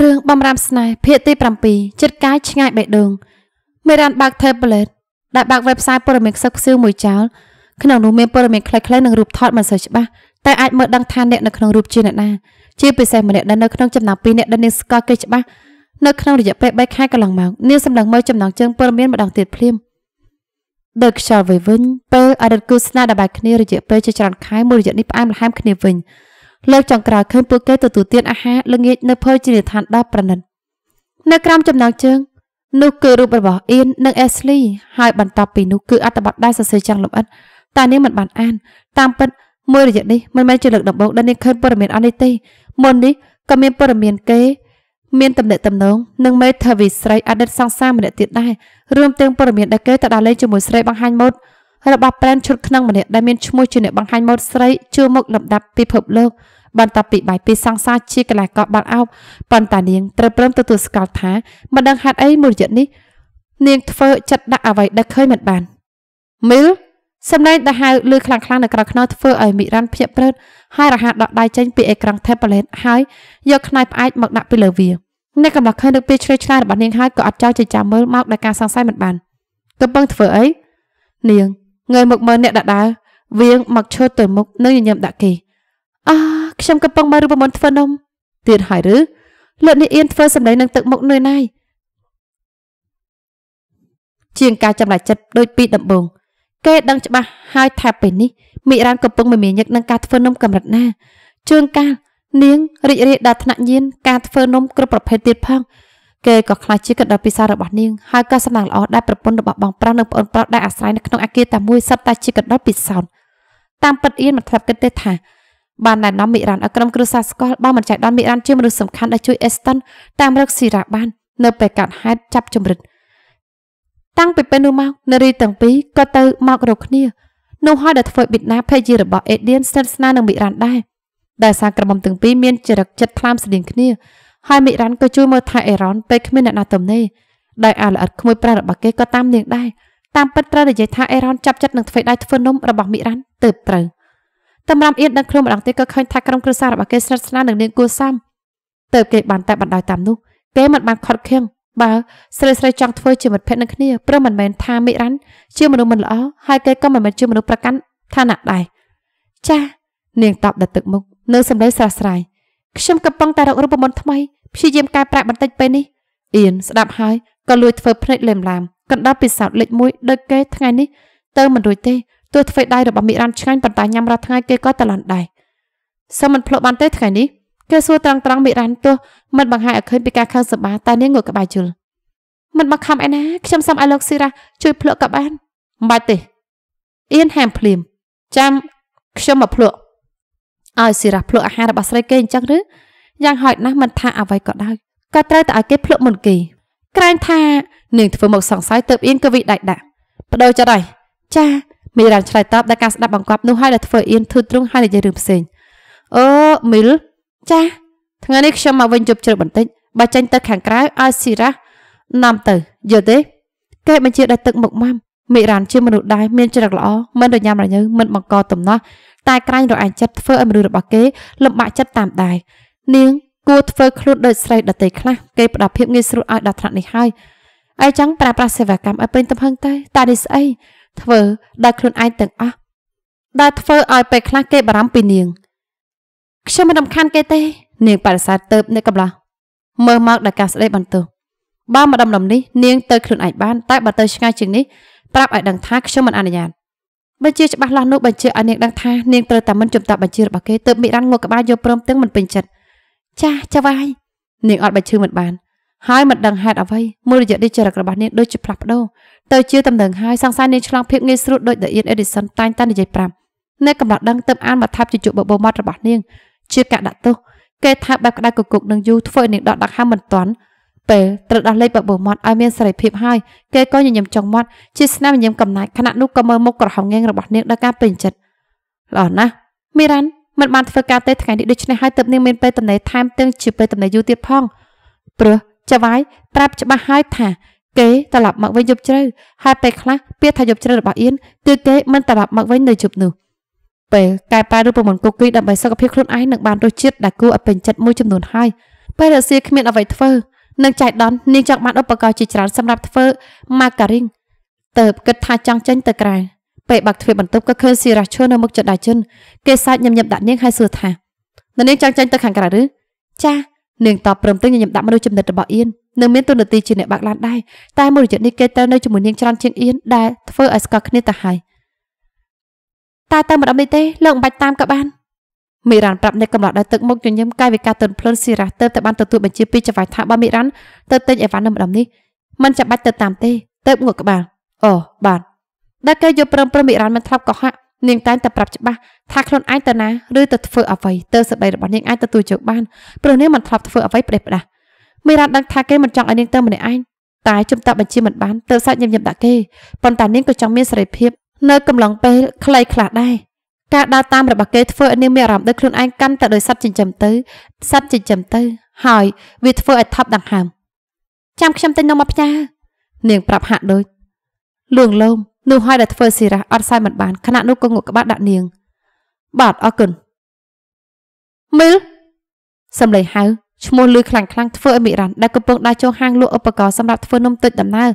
រឿងបំរាមស្នេហ៍ភាគទី7ចិត្តកាយឆ្ងាយបេះដូងមេរ៉ានបើក tablet ដែលបើក website ព័ត៌មានខ្សឹបខ្សៀវមួយចោលក្នុងនោះមានព័ត៌មានខ្លីៗនិងរូបថតមិនសូវច្បាស់តែអាចមើលដឹងថាអ្នកនៅក្នុងរូបជាអ្នកណាជាពិសេសម្នាក់ដែលនៅក្នុងចំណោមពីរអ្នកដែលនាងស្គាល់គេច្បាស់នៅក្នុងរយៈពេល3ខែកន្លងមកនាងសម្លឹងមើលចំណងជើងព័ត៌មានម្ដងទៀតភ្លាមដោយខ្យល់វិញវិញពេលអរិទ្ធគូស្នាដល់បែកគ្នារយៈពេលជាច្រើនខែមួយរយៈនេះផ្អែមល្ហែមគ្នាវិញលើកចុងក្រោយឃើញពួកគេទទួលទានអាហារល្ងាចនៅភោជនីយដ្ឋានដ៏ប្រណិតនៅក្រោមចំណងជើងនោះគឺរូបរបស់អៀននិងអេសលីហើយបន្ទាប់ពីនោះគឺអត្ថបទដែលសរសេរយ៉ាងលម្អិតតែនាងមិនបានអានតាមពិតមួយរយៈនេះមិនមែនជាលើកដំបូងដែលនាងឃើញព័ត៌មានអស់នេះទេមុននេះក៏មានព័ត៌មានគេមានតំណែងតំណងនឹងមេធាវីស្រីអតីតសង្សារម្នាក់ទៀតដែររួមទាំងព័ត៌មានដែលគេទៅដើរលេងជាមួយស្រីបង្ហាញម៉ូដរបស់ប្រែនឈុតខ្នងម្នាក់ដែលមានឈ្មោះជាអ្នកបង្ហាញម៉ូដស្រីជួរមុខលំដាប់ពិភពលោកបន្ទាប់ពីបាយពីសង្សារជាកលាកោបាល់អោបប៉ុន្តែនាងត្រូវព្រមទទួលស្គាល់ថាមិនដឹងហេតុអីមួយរយៈនេះនាងធ្វើចិត្តដាក់អ្វីដែលឃើញមិនបានមីលសម្ដែងដែលហៅលឺខ្លាំងៗនៅក្រៅខ្នងធ្វើឲ្យមីរ៉ាន់ភ្ញាក់ព្រឺតហើយរហ័សដកដៃចេញពីអេក្រង់ tablet ហើយយកខ្នៃផ្អែកមកដាក់ពីលើវាអ្នកកំឡោះឃើញនឹងពេលឆ្លើយឆ្លើយរបស់នាងហើយក៏អត់ចោលចិញ្ចាមើលមកដោយការសង្ស័យមិនបានកំពុងធ្វើអីនាងងើយមកមើលអ្នកដដាវវៀងមកឈើទៅ មុខនឹងញញឹមដាក់គេអាខ្ញុំកំពុងមើលរូបមន្តធ្វើនំទៀតហើយឬលោកនេះអៀនធ្វើសម្លេងនឹងទឹកមុខនឿយណាយជាងការចម្លែកចិត្តដូចពីដំបងគេ ដឹងច្បាស់ហើយថាពេលនេះមីរ៉ាន កំពុងមមាញឹកនឹងការធ្វើនំកម្រិតណាជួនកាលនាងរីករាយដល់ថ្នាក់ញៀនការធ្វើនំគ្រប់ប្រភេទទៀតផងគេក៏ខ្លាចជាកដៅពិសាររបស់នាងហើយក៏សំណាងល្អដែលប្រពន្ធរបស់បងប្រុសនិងប្អូនប្រុសដែលអាស្រ័យនៅក្នុងអាគារតែមួយសត្វតែជាកដៅពិសោធន៍តាមពិតអៀនមិនធ្លាប់គិតទេថាបានណែនាំមីរ៉ានឲ្យក្រុមគ្រួសារស្គាល់បើមិនចៃដន្យមីរ៉ានជាមនុស្សសំខាន់ដែលជួយអេស្តុនតាមរកស៊ីរ៉ាបាន នៅពេលកាត់ហេតុចាប់ចម្រិតតាំងពីពេលនោះមកនារីទាំងពីរក៏ទៅមករកគ្នានោះហើយដែលធ្វើបិទណាភេជារបស់អេឌៀនស្និទ្ធស្នាលនឹងមីរ៉ានដែរដែលសារក្រុមទាំងពីរមានចរិតចិត្តខ្លាមស្តៀងគ្នាហើយមីរ៉ានក៏ជួយមើលថែអេរ៉ុនពេលគ្មានអ្នកណាទំនេរដោយអាល្អិតក្មួយប្រាស់របស់គេក៏តាមនាងដែរតាមពិតត្រូវនិយាយថាអេរ៉ុនចាប់ចិត្តនឹងធ្វើដៃធ្វើនំរបស់មីរ៉ានទើបត្រូវ។តម្រាំអៀនដឹងខ្លួនម្ដងទៀតក៏ឃើញថាក្រុមគ្រួសាររបស់គេស្និទ្ធស្នាលនឹងនាងគួសាំទៅគេបានតែបណ្ដោយតាមនោះគេមិនបានខត់ខៀងបើស្រីស្រីចង់ធ្វើជាមិត្តភក្តិនឹងគ្នាព្រោះមិនមែនថាមិរ៉ាន់ជាមនុស្សមិនល្អហើយគេក៏មិនមែនជាមនុស្សប្រកាន់ឋានៈដែរចាស់នាងតបដល់ទឹកមុខនៅសម្ដីស្រស់ស្រាយខ្ញុំកំពុងតែរករូបមន្តថ្មីព្យាយាមកែប្រែបន្តិចពេលនេះអៀនស្ដាប់ហើយក៏លួចធ្វើភ្នែកលេមឡាមកណ្ដាប់ពិសោធន៍លេខ1ដូចគេថ្ងៃនេះទៅមិនរួចទេទោះធ្វើដៃរបស់មីរ៉ាន់ឆ្ងាញ់ប៉ុន្តែញ៉ាំរាល់ថ្ងៃគេក៏តឡន់ដែរសឹមមិនភ្លក់បានទេថ្ងៃនេះគេសួរត្រង់ត្រង់មីរ៉ាន់ទោះមិនបង្ហាញឲ្យឃើញពីការខឹងសម្បាតែនាងងក់ក្បែរជុលមិនមកខំឯណាខ្ញុំសុំឲ្យលោកស៊ីរ៉ាជួយភ្លក់ក៏បានមិនបាច់ទេអៀនហាមភ្លាមចាំខ្ញុំមកភ្លក់ឲ្យស៊ីរ៉ាភ្លក់អាហាររបស់ស្រីគេអញ្ចឹងឬយ៉ាងហោចណាស់មិនថាអ្វីក៏ដោយក៏ត្រូវតែឲ្យគេភ្លក់មុនគេក្រែងថានាងធ្វើមកសង្ស័យទៅអៀនក៏វិដៃដាក់បដូរចិត្តហើយចាមីរ៉ាឆ្លើយតបដោយការស្ដាប់បង្គាប់នោះហើយដែលធ្វើអៀនធឺទ្រង់ហើយនិយាយរឿងផ្សេងអឺមីលចាស់ថ្ងៃនេះខ្ញុំមកវិញជប់ជ្រឹកបន្តិចបើចេញទៅខាងក្រៅឲ្យស៊ីរ៉ានាំទៅយល់ទេគេបញ្ជាដល់ទឹកមុខម៉ាំមីរ៉ានជាមនុស្សដែរមានចរិតល្អមិនរញ៉ាំរញើមិនបង្កទំនាស់តែក្រែងរអាយចិត្តធ្វើឲ្យមនុស្សរបស់គេលំបាកចិត្តតាមដែរនាងគួរធ្វើខ្លួនដូចស្រីដតីខ្លះគេផ្ដល់ភាពងាយស្រួលឲ្យដល់ថ្នាក់នេះហើយអីចឹងប្រើប្រាស់សេវាកម្មឲ្យពេញទំហឹងទៅតានេះស្អីធ្វើដោយខ្លួនឯងទាំងអស់ដែលធ្វើឲ្យពេលខ្លះគេបារម្ភពីនាង ខ្ញុំមិនរំខានគេទេ នាងបដិសេធទៅនៅកំឡោះមើលមកដល់ការស្ដីបន្ទោសបើម្ដុំលំនេះនាងទៅ ខ្លួនឯងបាន តែបើទៅឆ្ងាយជាងនេះប្រាប់ឲ្យដឹងថាខ្ញុំមិនអនុញ្ញាតបញ្ជាច្បាស់លាស់នោះបញ្ជាឲ្យនាងដឹងថា នាងត្រូវតែមិនជំទាស់បញ្ជារបស់គេទើបមិរានងក់ក្បាលយកព្រមទាំងមិនពេញចិត្តចាស់ចៅវាយនាងអត់បញ្ឈឺមិនបានហើយមិនដឹងហេតុអ្វីមួយរយៈនេះចរិតរបស់នាងដូចជាផ្លាស់ប្ដូរទៅជាតំណែងហើយសង្ស័យនាងឆ្លងភាពងាយស្រួលដោយដាអៀនអេឌីសិនតែងតែនិយាយប្រាំនៅកំឡោះដឹងទៅអានមកថាប់ជជុកបបោមាត់របស់នាងជាការដាក់ទោសគេថាបែបក្តៅកគុកនឹងយូរធ្វើឲ្យនាងដកដាក់ហាមមិនទាន់ពេលត្រូវដោះលែងបបោមាត់ឲ្យមានសេរីភាពហើយគេក៏ញញឹមចង់មាត់ជា ស្នាមញញឹមកំណាច់ខណៈនោះក៏មើលមុខក្រហមងៀងរបស់នាងដោយការពេញចិត្តល្អណាស់មីរ៉ាន់មិនបានធ្វើការទេថ្ងៃនេះដូច្នេះហើយទៅនាងមានពេលតំណែងថែមទាំងជាពេលតំណែងយូរទៀតផងព្រោះចវាយប្រាប់ច្បាស់ហើយថាគេត្រឡប់មកវិញយប់ជ្រៅហើយពេលខ្លះពាក្យថាយប់ជ្រៅរបស់អៀនគឺគេមិនត្រឡប់មកវិញនៅយប់នោះពេលកែប្រែរូបមន្តគុកគីដើម្បីសុខភាពខ្លួនឯងនឹងបានរសជាតិដែលគួរឲ្យពេញចិត្តមួយចំនួនហើយពេលរសៀលគ្មានអ្វីធ្វើនឹងចៃដន្យនាងចង់បានឧបករណ៍ជាច្រើនសម្រាប់ធ្វើ margarine ទៅគិតថា ចង់ចេញទៅក្រៅពេលបាក់ទ្វារបន្ទប់ក៏ឃើញស៊ីរ៉ាឈើនៅមុខចដៅជនគេសាច់ញញឹមដាក់នាងហើយសួរថានាងចង់ចេញទៅខាងក្រៅឬចានាងតបព្រមទាំងញញឹមដាក់មនុស្សចំណិតរបស់អៀននឹងមានទូនាទីជាអ្នក បាក់ឡានដែរតែមួយរយៈនេះគេត្រូវនៅជាមួយនាងច្រើនជាងអៀនដែលធ្វើឲ្យស្គាល់គ្នាទៅហើយតែទៅមិនអត់នេះទេលោកមិនបាច់តាមក៏បានមីរ៉ាន់ប្រាប់អ្នកកំឡោះដែលទឹកមុខញញឹមកាយវិការទន់ភ្លន់ស៊ីរ៉ាទៅតែបានទទួលបញ្ជាពីចវាយថាបើមីរ៉ាន់ទៅទិញអីវ៉ាន់នៅម្ដងនេះមិនចាំបាច់ទៅតាមទេទៅងក់ក្បាលអូបាទដែលគេយកព្រមព្រមមីរ៉ាន់មិនធ្លាប់កុហកនាងតែងតែប្រាប់ច្បាស់ថាខ្លួនឯងទៅណាឬទៅធ្វើអ្វីទៅសបីរបស់នាងអាចទទួលយកបានព្រោះនាងមិនធ្លាប់ធ្វើអ្វីផ្ដេសផ្ដាស់មេរ៉ាដឹងថាគេមិនចង់ឲ្យនាងទៅម្នាក់ឯងតែជំតាប់បញ្ជាមិនបានទើបសាច់ញឹមញឹមដាក់គេប៉ុន្តែនាងក៏ចង់មានសេរីភាពនៅកំឡុងពេលខ្លីខ្លះដែរការដើរតាមរបស់គេធ្វើឲ្យនាងមានអារម្មណ៍ដូចខ្លួនឯងកាន់តែដោយសັດចិញ្ចឹមទៅសັດចិញ្ចឹមទៅហើយវាធ្វើឲ្យថប់ដង្ហើមចាំខ្ញុំទៅនំមកផ្ញើនាងប្រាប់ហាក់ដូចលួងលោមនោះហើយដែលធ្វើសេរ៉ាអត់សើមិនបានខណៈនោះក៏ងក់ក្បាលដាក់នាងបាទអរគុណមើលសំឡេងហៅឈ្មោះលឺខ្លាំងខ្លាំងធ្វើឲ្យមីរ៉ាន់ដែលកំពុងដើរចូលហាងលក់ឧបករណ៍សម្រាប់ធ្វើនំទឹកដំណើរ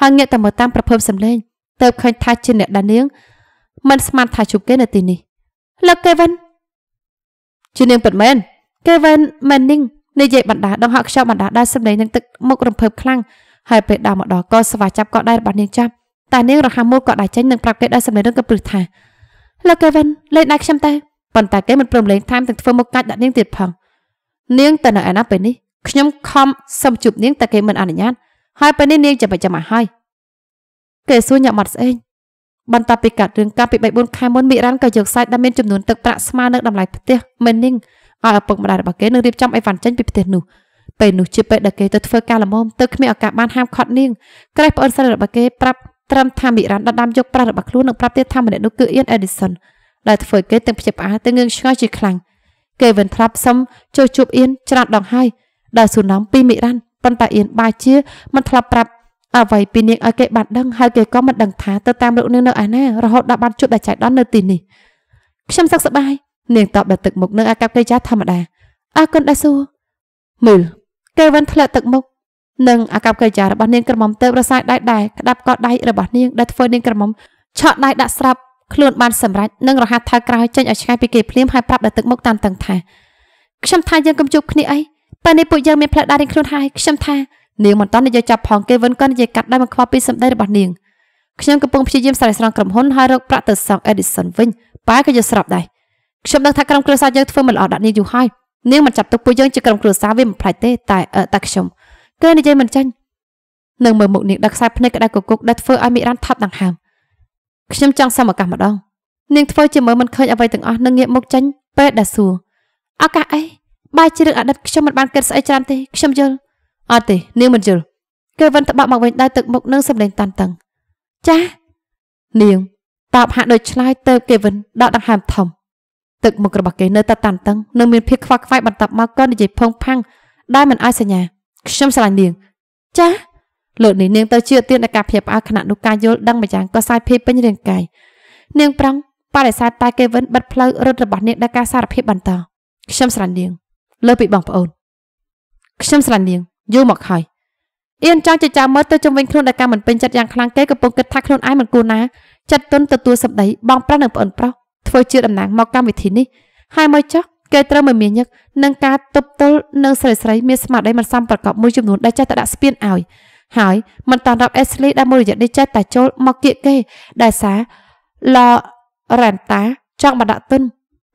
ហើយងាកតែមើលតាមប្រភពសំឡេងទៅឃើញថាជាអ្នកដានាង មិនស្មានថាជួបគេនៅទីនេះលោកកេវិនជានាងពិតមែនកេវិនមែននីងនិយាយបណ្ដាដងហក់ខ្យល់បណ្ដាដែលសម្លេងនឹងទឹកមុខរំភើបខ្លាំងហើយពេលដើរមកដល់ក៏ស្វាចាប់ក៏ដៃរបស់នាងចាប់តែនាងរហ័សមួយក៏ដាច់ចេញនឹងប្រាប់គេដោយសម្ដីរឹងក៏ព្រឹសថាលោកកេវិនលេងដៃខ្ញុំទៅប៉ុន្តែគេមិនព្រមលេងតាមទាំងធ្វើមុខកាច់ដាក់នាងទៀតផងនាងទៅនៅឯណាពេលនេះខ្ញុំខំសុំជួបនាងតែគេមិនអនុញ្ញាតហើយពេលនេះនាងចាំចាំមកហើយគេសួរញ៉ាំអត់ស្អេងបន្ទាប់ពីកាត់រឿងកាលពី3 4ខែមុនមីរ៉ាន់ក៏យកសាច់ដែលមានចំនួនទឹកប្រាក់ស្មើនឹងតម្លៃផ្ទះមេនីងឲ្យឪពុកម្ដាយរបស់គេនឹងរៀបចំអីវ៉ាន់ចេញពីផ្ទះនោះពេលនោះជាពេលដែលគេទៅធ្វើការល្មមទៅគ្មានឱកាសបានហាមឃាត់នាងក្រេះប្អូនស្រីរបស់គេប្រាប់ត្រឹមថាមីរ៉ាន់ដដាមយកប្រាស់របស់ខ្លួននិងប្រាប់ទៀតថាម្នាក់នោះគឺអ៊ីនអេឌីសិនដែលធ្វើគេទាំងព្យាបាលទាំងងឿងឆ្ងល់ជាខ្លាំងគេវិនធ្លាប់សុំចូលជួបអ៊ីនច្រើនដងហើយដោយសួរនាំពីមីរ៉ាន់ប៉ុន្តែអ៊ីនបាជាមិនធ្លាប់ប្រាប់អ្វីពីនាងឲ្យគេបានដឹងហើយគេក៏មិនដឹងថាទៅតាមលោកនាងនៅឯណារហូតដល់បានជួបដាច់ចៃដន្យនៅទីនេះខ្ញុំសឹកសប្បាយ នាងតបដោយទឹកមុខនឹងអាកប្បកិរិយាធម្មតាអរគុណដែលសួរមើលគេវិនធ្លាក់ទឹកមុខនិងអាកប្បកិរិយារបស់នាងក្រមុំទៅរសាយដៃដែរក្តាប់កដៃរបស់នាងដែលធ្វើនាងក្រមុំឆក់ដៃដាក់ស្រាប់ខ្លួនបានសម្រេចនិងរហ័សថើក្រោយចេញឲ្យឆ្ងាយពីគេភ្លាមហើយប្រាប់ដល់ទឹកមុខតាមតឹងថាខ្ញុំថាយើងកំជប់គ្នាអីបើនេះពួកយើងមានផ្លូវដើររៀងខ្លួនហើយខ្ញុំថានាងមិនតន់និយាយចាប់ផងគេវិញក៏និយាយកាត់ដៃមកខ្វល់ពីសម្ដីរបស់នាងខ្ញុំកំពុងព្យាយាមស្រ័យស្រង់ក្រុមហ៊ុនហើយរកប្រាក់ទៅសង Edison វិញប៉ែក៏យកស្រាប់ដែរខ្ញុំដឹងថាក្រុមគ្រួសារយើងធ្វើមិនល្អដាក់នាងយូរហើយនាងមិនចាប់ទុកពួកយើងជាក្រុមគ្រួសារវាមិនផ្លាច់ទេតែតែខ្ញុំគេនិយាយមិនចាញ់នឹងមើលមុខនាងដឹកខ្សែភ្នែកក្តៅកគុកដែលធ្វើឲ្យមីរ៉ាន់ថប់ដង្ហើមខ្ញុំចង់សមឱកាសម្ដងនាងធ្វើជាមើលមិនឃើញអ្វីទាំងអស់នឹងងាកមុខចាញ់ពេលដែលសួរឱកាសអីបើជារឿងអតីតខ្ញុំមិនបានគិតស្អីច្រើនទេ ខ្ញុំយល់អត់ទេនាងមិនយល់គេវិនត្បាក់មកវិញដោយទឹកមុខនឹងសម្លេងតានតឹងចានាងតបហាក់ដូចឆ្លើយទៅ គេវិនដកដង្ហើមធំទឹកមុខរបស់គេនៅតែតានតឹងនិងមានភាពខ្វល់ខ្វាយបន្ទាប់មកក៏និយាយផុងផាំងដែលមិនអាចសញ្ញាខ្ញុំស្រឡាញ់នាង ចាលោកនេះនាងទៅជាទានដល់ការភ័យផ្អើលខណៈនោះការយល់ដឹងម្យ៉ាងក៏សាយភ័យពេញរាងកាយនាងប្រឹងបរិស័ទតែគេវិនបិទផ្លូវរត់របស់នាងដល់ការសារភាពបន្តខ្ញុំស្រឡាញ់នាង លើពីបងប្អូនខ្ញុំស្រឡាញ់នាងយូរមកហើយអៀនចង់ចចាមើលទៅជំវិញខ្លួនដែលការមិនពេញចិត្តយ៉ាងខ្លាំងគេកំពុងគិតថាខ្លួនឯងមិនគួរណាចិត្តទុនទទួលសម្ដីបងប្រុសនិងប្អូនប្រុសធ្វើជាតំណាងមកកម្មវិធីនេះហើយមើលចុះគេត្រូវមមាញឹកនឹងការទប់ទល់នឹងស្រីស្រីមានស្មារតីមិនសមប្រកបមួយចំនួនដែលចេះតែដាក់ស្ពានឲ្យ ហើយមិនតាន់រាប់អេសលីដែលមួយរយៈនេះចេះតែចូលមកគៀកគេដែលសារឡរ៉ាន់តាចង់បដាក់ទុន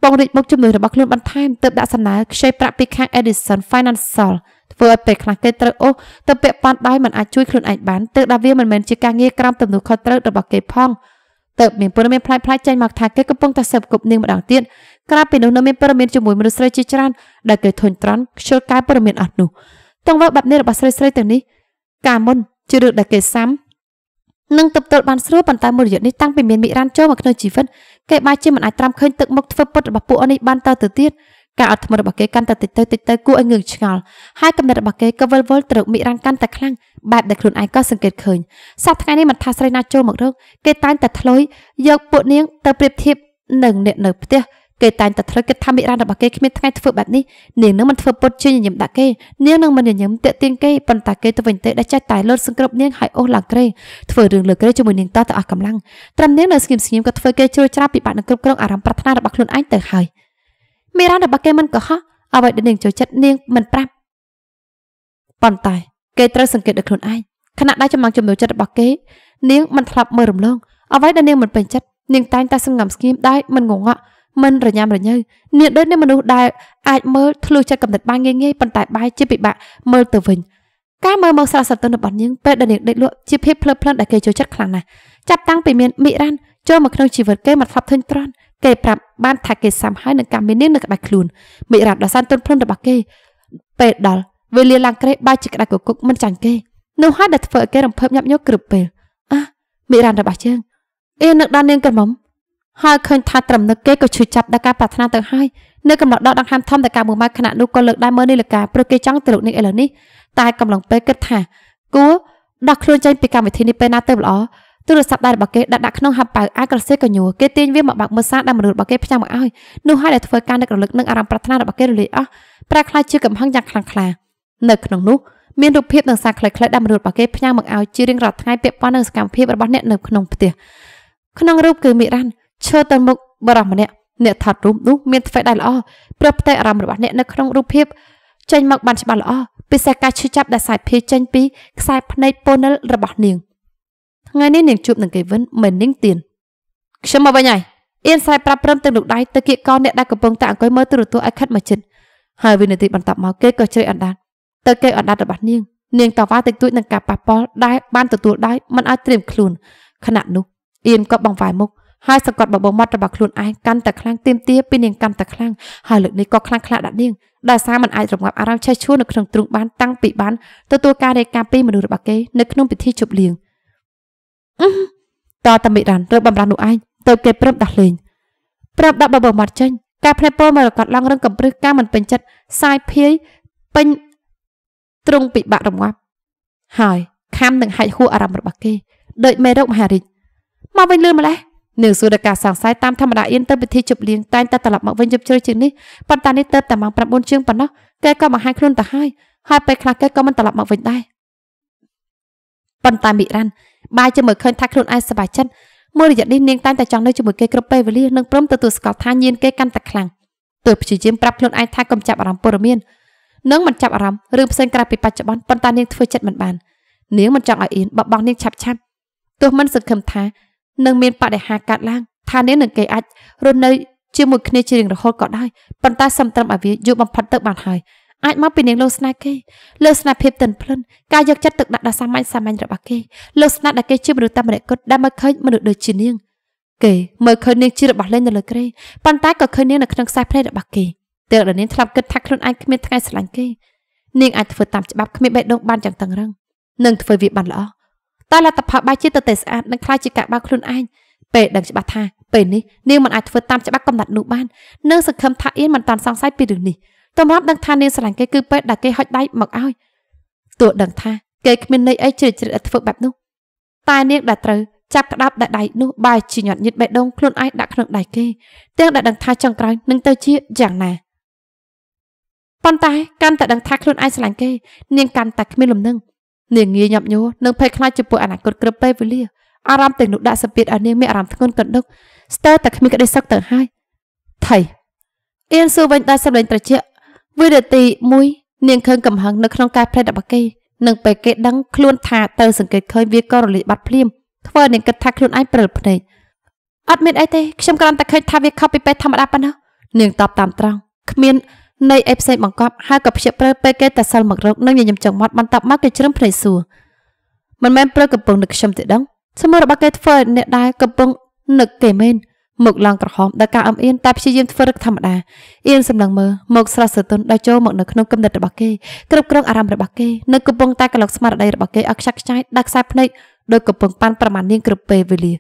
បងរិចមុខជំនួយរបស់ខ្លួនបន្ថែមទើបដាក់សំណើខ្ចីប្រាក់ពីខាង Edison Financial ធ្វើឲ្យពេលខ្លះគេត្រូវអូសទៅពាក់ព័ន្ធដោយមិនអាចជួយខ្លួនឯងបានទើបថាវាមិនមែនជាការងារក្រោមទំនួលខុសត្រូវរបស់គេផងទើបមានពលរដ្ឋមានផ្លែផ្លែចេញមកថាគេកំពុងតែស៊ើបគប់នាងម្ដងទៀតក្រៅពីនោះនៅមានព័ត៌មានជាមួយមនុស្សស្រីជាច្រើនដែលគេធុញទ្រាន់ខ្ជិលកាយព័ត៌មានអត់នោះតង្វើបែបនេះរបស់ស្រីស្រីទាំងនេះកាលមុនជារឿងដែលគេសាំនឹងទប់ទល់បានស្រួលប៉ុន្តែមួយរយៈនេះតាំងពីមានមិរានចូលមកក្នុងជីវិតគេបែរជាមិនអាចត្រាំឃើញទឹកមុខធ្វើពុតរបស់ពួកនេះបានតទៅទៀតការអត់ធ្មត់របស់គេកាន់តែតិចទៅតិចទៅគួរឲ្យងឿងឆ្ងល់ហើយកំណត់របស់គេក៏វិលវល់ត្រូវមិរានកាន់តែខ្លាំងបែបដែលខ្លួនឯងក៏សង្កេតឃើញសប្តាហ៍ថ្ងៃនេះមិនថាស្រីណាចូលមករកគេតែងតែធ្លោយយកពួកនាងទៅប្រៀបធៀបនឹងអ្នកនៅផ្ទះគេតែងតែត្រូវគិតថាមិរ៉ារបស់គេគ្មានថ្ងៃធ្វើបែបនេះនាងនឹងមិនធ្វើពុតជាញញឹមដាក់គេនាងនឹងមិនញញឹមទាក់ទាញគេប៉ុន្តែគេទៅវិញទេដែលចាច់តែលោតសង្គ្រប់នាងឲ្យអូសឡើងក្រេធ្វើរឿងលើក្រេជាមួយនាងតទៅអស់កម្លាំងត្រាំនាងនៅស្ងៀមស្ងៀមក៏ធ្វើគេជ្រួលច្រាបពិបាកនឹងគ្រប់គ្រងអារម្មណ៍ប្រាថ្នារបស់ខ្លួនឯងទៅហើយមិរ៉ារបស់គេមិនកុហកអ្វីដែលនាងចូលចិត្តនាងមិនប្រាប់ប៉ុន្តែគេត្រូវសង្កេតដល់ខ្លួនឯងខណៈដែលចំណងចំណូលចិត្តរបស់គេនាងមិនធ្លាប់មើលរំលងអ្វីដែលនាងមិនពេញចិត្តនាងតែងតែសង្ងំស្ងៀមដែរមិនងងក់មិនរញ៉ាំរញ៉ូវនាងដូចនឹងមនុស្សដែលអាចមើលធ្លុះចិត្តកំណត់បានងាយងាយប៉ុន្តែបាយជាពិបាកមើលទៅវិញ ការមើលមកស្រស់សន្ទុនរបស់នាងពេលដែលនាងដេកលក់ជាភាពភ្លើភ្លើនដែលគេចូលចិត្តខ្លាំងណាស់ចាប់តាំងពីមានមិរ៉ាន់ចូលមកក្នុងជីវិតគេមកធ្លាប់ធឹងទ្រាន់គេប្រាប់បានថាគេសាំហើយនឹងកម្មមាននាង នៅក្បែរខ្លួនមិរ៉ាន់ដ៏សន្ទុនភ្លន់របស់គេពេលដល់វេលាឡើងក្រេបាយជាក្តៅកគុកមិនចាញ់គេនោះហើយដែលធ្វើឲ្យគេរំភើបញាប់ញ័រគ្រប់ពេលអាមិរ៉ាន់របស់ជើងអៀននឹកដល់នាងកន្មុំហើយឃើញថាត្រឹមនឹកគេក៏ឈឺចាប់ដល់ការប្រាថ្នាទៅហើយនៅកំឡុងដកដង្ហើមធំតែការមួយម៉ាត់ខណៈនោះក៏លើកដៃមើលនាឡិកាព្រោះគេចង់ទៅលោកនាងឥឡូវនេះតែកំឡុងពេលគិតថាគួរដោះខ្លួនចេញពីកម្មវិធីនេះពេលណាទៅល្អទូរស័ព្ទដៃរបស់គេដាក់ដាក់ក្នុងហាប់ប៉ៅអាក្រសេកញួរគេទាញវាមកបាក់មើលសារដែលមនុស្សរបស់គេផ្ចាំមកឲ្យនោះហើយដែលធ្វើការនឹករលឹកនឹងអារម្មណ៍ប្រាថ្នារបស់គេរលាយអស់ប្រែខ្លាចជាកំហឹងយ៉ាងខ្លាំងក្លានៅក្នុងនោះមានរូបភាពនឹងសារខ្លីៗដែលមនុស្សរបស់គេផ្ញើមកឲ្យជារៀងរាល់ថ្ងៃពាក់ព័ន្ធនឹងសកម្មភាពរបស់អ្នកនៅក្នុងផ្ទះក្នុងរូបគឺមិរ៉ាន់ឈើទៅមុខបរិសម្នាក់អ្នកថតរូបនោះមានធ្វើដៃល្អប្រឹកផ្ទៃអារម្មណ៍របស់អ្នកនៅក្នុងរូបភាពចេញមកបានច្បាស់ល្អពិសេសការឈឺចាប់ដែលសាច់ភីចេញពីខ្សែភ្នែកពនិលរបស់នាង ថ្ងៃនេះនាងជួបនឹងកេវិនមិននាងទៀនខ្ញុំមកវិញហើយអៀនស្រែប្រាប់ព្រមទៅលោកដៃទៅគៀកកអ្នកដែលកំពុងតែអង្គុយមើលទូរទស្សន៍ឲ្យខិតមកជិតហើយវិនាទីបន្ទាប់មកគេក៏ជ្រែកអណ្ដាតទៅគេអណ្ដាតរបស់នាងនាងតវ៉ាតិចតួចនឹងការប៉ះពាល់ដែលបានទទួលដោយមិនអាចត្រៀមខ្លួនខណៈនោះអៀនក៏បង្វែរមុខហើយសង្កត់បបោមាត់របស់ខ្លួនឯងកាន់តែខ្លាំងទៀមទាពីនាងកាន់តែខ្លាំងហើយលើកនេះក៏ខ្លាំងខ្លាដាក់នាងដែលសារមិនអាចរងាប់អារម្មណ៍ឆេះឈួរនៅក្នុងទ្រូងបានតាំងពីបានទទួលការរាយការណ៍ពីមនុស្សរបស់គេនៅក្នុងពិធីជប់លៀងតតមិរានត្រូវបំរាស់នោះឯងទៅគេព្រមដាស់លេងប្រាប់ដាក់បបោមាត់ចេញការភ្នែកពោមរកត់ឡើងរឹងកំព្រឹសការមិនពេញចិត្តសាយភាយពេញទ្រង់ពិបាករងាប់ហើយខំនឹងហែកហួរអារម្មណ៍របស់គេដោយមេរោគមហារាជមកវិញលឿនម្លេះនៅសួរដល់ការសង្ស័យតាមធម្មតាអៀនទៅពិធីជប់លៀងតែងតែត្រឡប់មកវិញយប់ជ្រៅជាងនេះប៉ុន្តែនេះទៅតែម៉ោង9ជើងប៉ុណ្ណោះគេក៏បង្ហាញខ្លួនទៅហើយហើយពេលខ្លះគេក៏មិនត្រឡប់មកវិញដែរប៉ុន្តែមិរ៉ាន់បាយជាមើលឃើញថាខ្លួនឯងសប្បាយចិត្តមួយរយៈនេះនាងតែងតែចង់នៅជាមួយគេគ្រប់ពេលវេលានិងព្រមទទួលស្គាល់ថាញៀនគេកាន់តែខ្លាំងទើបព្យាយាមប្រាប់ខ្លួនឯងថាកុំចាប់អារម្មណ៍ព័ត៌មាននិងមិនចាប់អារម្មណ៍រឿងផ្សេងក្រៅពីបច្ចុប្បន្នប៉ុន្តែនាងធ្វើចិត្តមិនបាននាងមិនចង់ឲ្យអៀនបបោះនាងឆាប់ឆាប់ទោះមិនសង្ឃឹមថានឹងមានបដិហាកាត់ឡើងថានាងនឹងគេអាចរស់នៅជាមួយគ្នាជារៀងរហូតក៏ដោយប៉ុន្តែសំត្រឹមឲ្យវាយូរបំផុតទៅបានហើយអាចមកពីនាងលោកស្នេហ៍គេលោកស្នេហ៍ភាពតិនភ្លិនការយកចិត្តទុកដាក់ដល់សាមញ្ញសាមញ្ញរបស់គេលោកស្នេហ៍ដែលគេជាមនុស្សតែម្នាក់គត់ដែលមកឃើញមនុស្សដូចជានាងគេមើលឃើញនាងជារបស់លេងនៅលើក្រេប៉ុន្តែក៏ឃើញនាងនៅក្នុងខ្សែភ្នែករបស់គេទើបដល់នាងធ្លាប់គិតថាខ្លួនឯងគ្មានថ្ងៃស្រឡាញ់គេនាងអាចធ្វើតាមច្បាប់គ្មានបេះដូងបានយ៉ាងតឹងរឹងនឹងធ្វើវាបានល្អតែលទ្ធផលបាយជាតិទៅតែស្អាតនឹងខ្លាចជាការបើខ្លួនឯងពេលដឹងច្បាស់ថាពេលនេះនាងមិនអាចធ្វើតាមច្បាប់កំណត់នោះបាននឹងសង្ឃឹមថាអៀនមិនតាន់សង្ស័យពីរឿងនេះតម្រាប់ដឹងថានាងស្រឡាញ់គេគឺពេលដែលគេហុចដៃមកឲ្យទោះដឹងថាគេគ្មានន័យអីជ្រៀតជ្រែកធ្វើបែបនោះតែនាងដែលត្រូវចាប់ក្តាប់ដៃនោះបែរជាញាត់ញិតបេះដូងខ្លួនឯងដាក់ក្នុងដៃគេទាំងដែលដឹងថាចុងក្រោយនឹងទៅជាយ៉ាងណាប៉ុន្តែកាន់តែដឹងថាខ្លួនឯងស្រឡាញ់គេនាងកាន់តែគ្មានលំនឹងនាងងាយញាប់ញ័រនិងភ័យខ្លាចចំពោះអនាគតក្រឹបពេលវេលាអារម្មណ៍ទាំងនោះដាក់សម្ពាធឲ្យនាងមានអារម្មណ៍ធ្ងន់កណ្ដុកស្ទើរតែគ្មានក្តីសុខទៅហើយថៃអៀនសួរវិញដល់សម្លេងត្រជាក់វិនាទី1នាងឃើញកំហឹងនៅក្នុងកាយភ្នែករបស់គេនិងពេលគេដឹងខ្លួនថាទៅសង្កេតឃើញវាក៏រលាយបាត់ភ្លាមធ្វើនាងគិតថាខ្លួនឯងព្រិលភ្នែកអត់មានអីទេខ្ញុំគ្រាន់តែឃើញថាវាខុសពីពេលធម្មតាប៉ុណ្ណោះនាងតបតាមត្រង់គ្មាននៃអេផ្សេងបង្កប់ហើយក៏ព្យាប្រើពេលគេតសិលមករកនិងញញឹមចង្មាត់បន្ទាប់មកគេជ្រឹមភ្នែកសួរមិនមែនព្រឹកកំពុងនឹកខ្ញុំទេដឹងសមររបស់គេធ្វើឲ្យអ្នកដែរកំពុងនឹកគេមែនមុខឡើងក្រហមដោយការអំអៀនតែព្យាយាមធ្វើរឹកធម្មតាអៀនសម្លឹងមើលមុខស្រស់ស្រទន់ដែលចូលមកនៅក្នុងគំនិតរបស់គេគ្រប់គ្រងអារម្មណ៍របស់គេ នៅកំពុងតែកលុកស្មារតីរបស់គេឲ្យខ្ចាត់ខ្ចាយដាក់ខ្សែភ្នែកដោយកំពុងប៉ាន់ប្រមាណនាងគ្រប់ពេលវេលា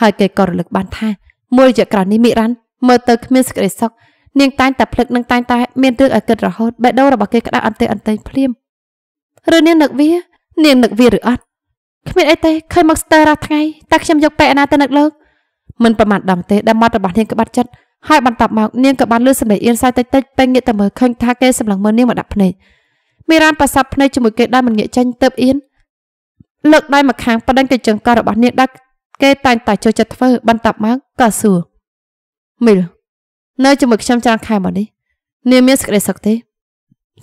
ហើយគេក៏រលឹកបានថាមួយរយៈក្រោយនេះមិរ៉ាន់មើលទៅគ្មានសេចក្តីសុខនាងតែងតែភ្លឹកនិងតែងតែមានរឿងឲ្យគិតរហូតបេះដូងរបស់គេក្តៅអន្ទៃអន្ទៃភ្លាមឬនាងនឹកវានាងនឹកវាឬអត់គ្មានអីទេឃើញមកស្ទើររាល់ថ្ងៃតែខ្ញុំយកពេកអណាទៅនឹកលើកមិនប្រមាថដំទេដែលមាត់របស់នាងក្បត់ចិត្តហើយបន្តមកនាងក៏បានលឺសម្ដីអៀនសាយតិចតិចពេលងាកទៅមើលឃើញថាគេសម្លឹងមើលនាងមកដាក់ភ្នែកមីរ៉ានប្រសាប់ភ្នែកជាមួយគេដែលមិនងាកចេញទៅអៀនលើកដៃមកខាងប៉ណ្ដឹងទៅជើងករបស់នាងដែលគេតែងតែចូលចិត្តធ្វើបន្តមកក៏សួរមីលនៅជាមួយខ្ញុំច្រើនខែមកនេះនាងមានសេចក្តីសុខទេ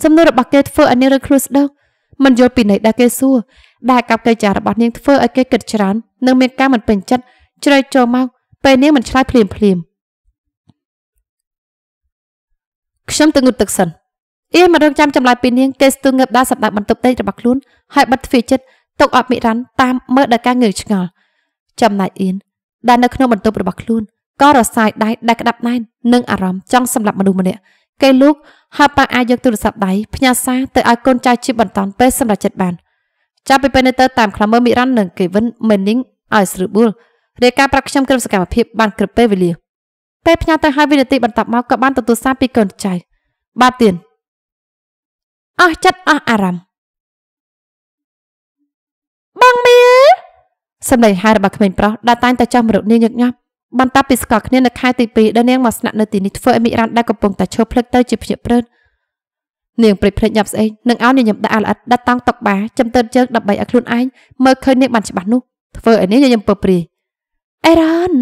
សំណួររបស់គេធ្វើឲ្យនាងរឹងខ្លួនស្ដុកមិនយល់ពីន័យដែលគេសួរដែលកាប់កិច្ចការរបស់នាងធ្វើឲ្យគេគិតច្រើននិងមានការមិនពេញចិត្តជ្រែកចូលមកពេលនាងមិនឆ្លើយភ្លាមភ្លាមខ្ញុំទៅងូតទឹកសិនអៀមមករងចាំចម្លើយពីនាងគេស្ទឹងងើបដល់សម្ដៅបន្ទប់ដេករបស់ខ្លួនហើយបិទទ្វារចិត្តទុកអត់មិរ៉ាន់តាមមើលដល់ការងឿងឆ្ងល់ចំណែកអៀនដែលនៅក្នុងបន្ទប់របស់ខ្លួនក៏រសាយដៃដែលក្តាប់ណែននិងអារម្មណ៍ចង់សម្លាប់មនុស្សម្នាក់គេលូកហើយប៉ាអាចយកទូរស័ព្ទដៃផ្ញើសារទៅឲ្យកូនចៅជាបន្តពេលសម្រាប់ចិត្តបានចាប់ពីពេលនេះតទៅតាមខ្លាមើមីរ៉ាន់និងកេវិនមេនីងឲ្យស្រួលបួលរាយការណ៍ប្រាប់ខ្ញុំគ្រប់សកម្មភាពបានគ្រប់ពេលវេលាពេលផ្ញើទៅឲ្យវិនាទីបន្តមកក៏បានទទួលសារពីកូនចៅបាទទៀនអស់ចិត្តអស់អារម្មណ៍បងមីសម្លេងហៅរបស់ក្មេងប្រុសដែលតែងតែចោះមរុកនាងញឹកញាប់បន្ទាប់ពីស្គាល់គ្នានៅខែទី2ដែលនាងមកស្នាក់នៅទីនេះធ្វើឲ្យមីរ៉ាន់ដាកំពុងតែឈប់ភ្លឹកទៅជាភ្ញាក់ព្រើតនាងព្រិចភ្លេចញ៉ាប់ស្អីនឹងឲ្យនាងញ៉ាំដាក់អាល្អិតដាក់តង់តុកបាចំទើតជើងដើម្បីឲ្យខ្លួនឯងមើលឃើញនាងបានច្បាស់នោះធ្វើឲ្យនាងញ៉ាំពើព្រាយអេរ៉ាន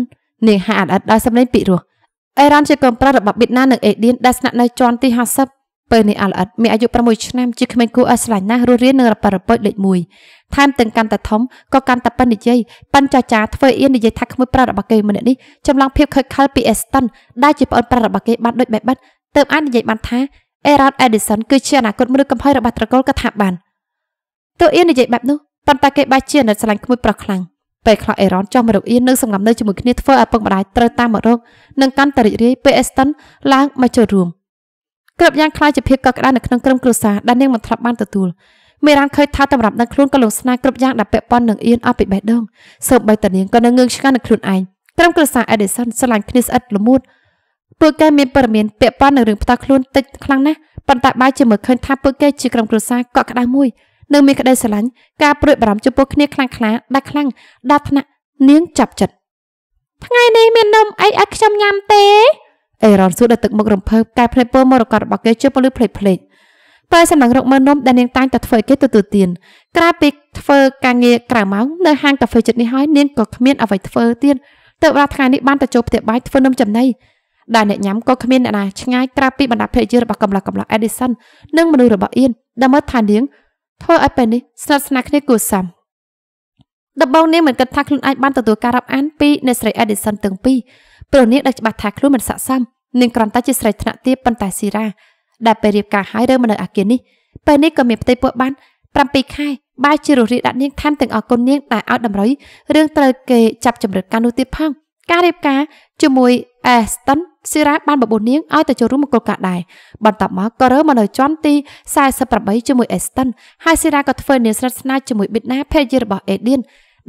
នាងហាអាល្អិតដោយសម្លេងពីរោះអេរ៉ានជាកូនប្រុសរបស់ប៊ីតណានិងអេឌៀនដែលស្នាក់នៅជាន់ទី50ពេលនេះអាល្អិតមានអាយុ6ឆ្នាំជាក្មេងគួរឲ្យស្រឡាញ់ណាស់រស់រៀននៅរប៉ារ៉ុយលេខថែមទាំងកាន់តែធំក៏កាន់តែប៉ិននិយាយប៉ិនចចាធ្វើអៀននិយាយថាក្មួយប្រុសរបស់គេម្នាក់នេះចំឡងភាពខឹកខលពីអេស្តុនដែលជាប្អូនប្រុសរបស់គេបានដូចបែបបាត់ទើបអាចនិយាយបានថាអេរ៉ាត់អេឌីសិនគឺជាអនាគតមនុស្សកំហុយរបស់ត្រកូលក៏ថាបានតើអៀននិយាយបែបនោះប៉ុន្តែគេបែរជានៅឆ្លាញ់ក្មួយប្រុសខ្លាំងពេលខ្លះអេរ៉នចោះមករកអៀននៅសង្ងំនៅជាមួយគ្នាធ្វើឲ្យពុកម្ដាយត្រូវតាមមករកនិងកាន់តែរីករាយពេលអេស្តុនឡើងមកចូលរួមគ្រប់យ៉ាងខ្លាចជាភាពកក់ក្ដៅនៅក្នុងក្រុមគ្រួសារដែលនាងមិនធ្លាប់បានទទួលមេរ៉ានឃើញថាតម្រាប់នឹងខ្លួនក៏លោកស្នេហ៍គ្រប់យ៉ាងដែលពាក់ព័ន្ធនឹងអៀនអស់ពីបេះដូងសូម្បីតានាងក៏នៅងឿងឆ្ងល់នឹងខ្លួនឯងក្រុមគ្រួសារ Edison ស្រឡាញ់គ្នាស្អិតល្មួតពួកគេមានព័ត៌មានពាក់ព័ន្ធនឹងរឿងផ្ទាល់ខ្លួនតិចខ្លាំងណាស់ប៉ុន្តែបែរជាមើលឃើញថាពួកគេជាក្រុមគ្រួសារកក់ក្ដៅមួយនៅមានក្តីស្រឡាញ់ការព្រួយបារម្ភចំពោះគ្នាខ្លាំងខ្លាដាច់ខ្លាំងដល់ថ្នាក់នាងចាប់ចិត្តថ្ងៃនេះមាននំអីឲ្យខ្ញុំញ៉ាំទេអេរ៉ុនសួរដល់ទឹកមុខរំភើបតែភ្នែកពលមរកតរបស់គេជាពលឺភ្លេចភ្លេចប៉ែសំឡឹងរកមើលនំដែលនាងតែងតែធ្វើឲ្យគេទទួលទានក្រៅពីធ្វើការងារក្រៅម៉ោងនៅហាងកាហ្វេចិត្តនេះហើយនាងក៏គ្មានអ្វីធ្វើទៀតទៅរាល់ថ្ងៃនេះបានតែចូលផ្ទះបាយធ្វើនំចំណីដែលអ្នកញ៉ាំក៏គ្មានអ្នកណាឆ្ងាយក្រៅពីបណ្ដាភរិយារបស់កំឡាកំឡា Edison និងមនុស្សរបស់អៀនដែលមើលថានាងធ្វើឲ្យពេលនេះស្និទ្ធស្នាលគ្នាគួរសមដំបូងនាងមិនគិតថាខ្លួនអាចបានទទួលការរាប់អានពីអ្នកស្រី Edison ទាំងពីរព្រោះនាងដឹងច្បាស់ថាខ្លួនមិនស័ក្តិសមនាងគ្រាន់តែជាស្រីថ្នាក់ទាបប៉ុន្តែស៊ីរ៉ាដែលពេលរៀបការហើយរើមកនៅអាគារនេះពេលនេះក៏មានផ្ទៃពោះបាន7ខែបាយជារសរាដាក់នាងថែមទាំងអរគុណនាងដែលឲ្យតម្រុយរឿងត្រូវគេចាប់ចម្រិតការនោះទៀតផង ការរៀបការជាមួយ Aston សេរ៉ាបានបបួលនាងឲ្យទៅចូលរួមមង្គលការដែរបន្ទាប់មកក៏រើមកនៅជាន់ទី48ជាមួយ Aston ហើយសេរ៉ាក៏ធ្វើនាងស្រិតស្នាលជាមួយ Bidna ភរិយារបស់ Edin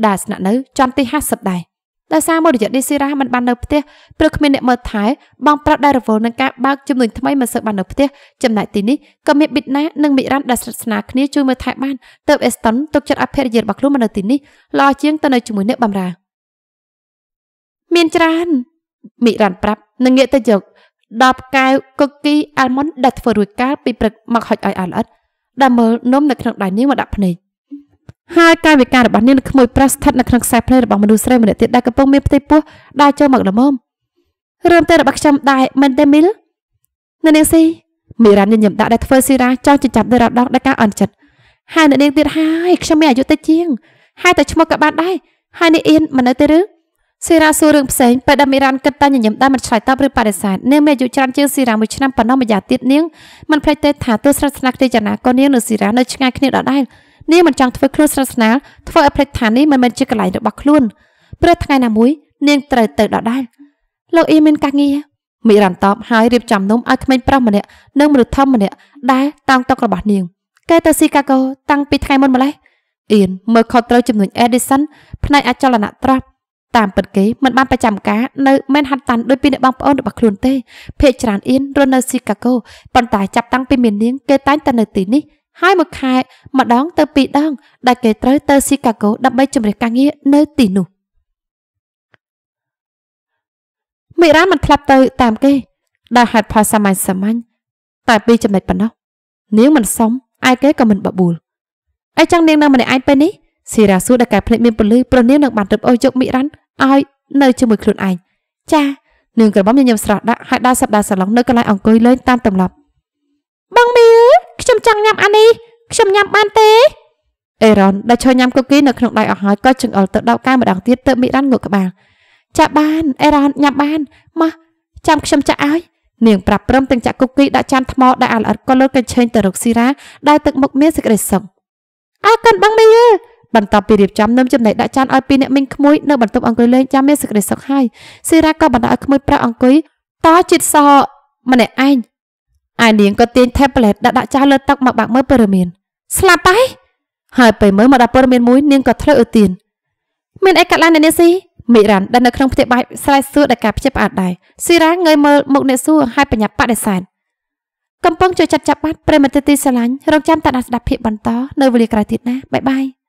ដែលស្នាក់នៅជាន់ទី50ដែរដោយសារមូលរយៈនេះស៊ីរ៉ាមិនបាននៅផ្ទះព្រោះគ្មានអ្នកមើលថែបងប្រាប់ដែលរវល់នឹងការបើកចំនួនថ្មីមិនសូវបាននៅផ្ទះចំណែកទីនេះក៏មានប៊ីតណានិងមីរ៉ាន់ដែលស្និទ្ធស្នាលគ្នាជួយមើលថែបានទៅអេស្តុនទុកចិត្តអភិរិយារបស់ខ្លួនមកនៅទីនេះល្អជាងទៅនៅជាមួយអ្នកបំរើមានច្រើនមីរ៉ាន់ប្រាប់នឹងងាកទៅយកដបកែវកុកគីអាល់ម៉ុនដែលធ្វើរួចកាលពីព្រឹកមកហុចឲ្យអល្អិតដែលមើលនំនៅក្នុងដៃនាងមកដាក់ភ្នែកហើយកាយវិការរបស់នាងក្មួយប្រុសស្ថិតនៅក្នុងខ្សែភ្នែករបស់មនុស្សស្រីម្នាក់ទៀតដែលកំពុងមានផ្ទៃពោះដើរចូលមកល្មមរឿងទៅរបស់ខ្ញុំដែរមែនទេមីលនៅនាងស៊ីមីរ៉ាញញឹមដាក់ដែលធ្វើស៊ីរ៉ាចង់ចិញ្ចាប់នៅរដងដោយការអន់ចិត្តហើយនៅនាងទៀតហើយខ្ញុំមានអាយុតិចជាងហើយតែឈ្មោះក៏បានដែរហើយនាងអៀនមិននៅទេឬសេរ៉ាសួររឿងផ្សេងប៉ែដាមីរ៉ានគិតតែញញឹមដែរមិនឆ្លើយតបឬបដិសេធនាងមានអាយុច្រើនជាងសេរ៉ាមួយឆ្នាំប៉ុណ្ណោះម្យ៉ាងទៀតនាងមិនភ្លេចទេថាទោះស្រស្នាគ្រាចនាក៏នាងនៅសេរ៉ានៅឆ្ងាយគ្នាដដែលនាងមិនចង់ធ្វើខ្លួនស្រស្នាធ្វើឲ្យភ្លេចថានេះមិនមែនជាកន្លែងរបស់ខ្លួនព្រោះថ្ងៃណាមួយនាងត្រូវទៅដដែលលោកអ៊ីមានកាងារមីរ៉ានតបហើយរៀបចំនំឲ្យក្មេងប្រុសម្នាក់និងមនុស្សធំម្នាក់ដែលតាមតុករបស់នាងគេទៅស៊ីកាកូតាំងពីថ្ងៃមុនម្លេះអ៊ីនមើលខុសត្រូវចំនួន Edison ផ្នែកអចលនៈត្រាប់តាមពិតគេមិនបានប្រចាំការនៅមែនហាត់តាន់ដោយពីអ្នកបងប្អូនរបស់ខ្លួនទេភេកច្រានអៀនរស់នៅស៊ីកាហ្គោប៉ុន្តែចាប់តាំងពីមាននាងគេតែងតែនៅទីនេះហើយមួយខែម្ដងទៅពីរដងដែលគេត្រូវទៅស៊ីកាហ្គោដើម្បីជំរះការងារនៅទីនោះមីរ៉ាមិនធ្លាប់ទៅ តាមគេដោយហេតុផលសាមញ្ញសាមញ្ញតែ ពីចំណុចប៉ុណ្ណោះនាងមិនសុំឯគេក៏មិនបបួលអីចឹងនាងនៅម្នាក់ឯងពេលនេះសេរ៉ាសួរដល់កែភ្លេចមានពលឺព្រោះនាងនឹងបានរឹបអូសយកមីរ៉ាន់ឲ្យនៅជាមួយខ្លួនឯងចានាងក្រមុំញញឹមស្រស់ដាក់ឲ្យដើរសាប់ដើរសាឡុងនៅកន្លែងអង្គុយលេងតាមទម្លាប់បងមីខ្ញុំចង់ញ៉ាំអានេះខ្ញុំញ៉ាំបាន ទេអេរ៉ុនដែលឈរញ៉ាំគុកគីនៅក្នុងដៃអស់ហើយក៏ចង្អុលទៅដកកៅម្ដងទៀតទើបមីរ៉ាន់ងក់ក្បាលចាក់បានអេរ៉ុនញ៉ាំបានម៉ោះចាំខ្ញុំចាក់ឲ្យនាងប្រាប់ព្រមទាំងចាក់គុកគីដាក់ចានថ្មដែលអាល្អិតក៏លើកកញ្ឆេងទៅរកស៊ីរ៉ាដែលទឹកមុខមានសេចក្ដីសុខអើកូនបងមីយើបន្ទាប់ពីរៀបចំនឹមចំណីដាក់ចានឲ្យពីអ្នកមីងក្មួយ នៅបន្ទប់អង្គុយលេងចាំមានសេចក្តីសុខហើយសេរ៉ាក៏បណ្ដាឲ្យក្មួយប្រាប់អង្គុយតជាតិសម្នាក់ឯងអានាងក៏ទាញ tablet ដាក់ដាក់ចាស់លើតុមកបាក់មើលព័ត៌មាន ស្លាប់ហើយហើយពេលមើលមកដល់ព័ត៌មានមួយ នាងក៏ធ្លើឧទានមានអីកើតឡើងអ្នកនាងស៊ីមីរ៉ាន់ដែលនៅក្នុងផ្ទះបាយស្រែសួរដល់ការព្យាបអាតដែរស៊ីរ៉ាងើយមើលមុខអ្នកសួរហើយបញ្ញាបដិសេធកំពុងជួយចាត់ចាប់បាត់ប្រិមត្តទីស្រឡាញ់រងចាំតាដាស្ដាប់ភាពបន្តនៅវេលាក្រោយទៀតណាបាយបាយ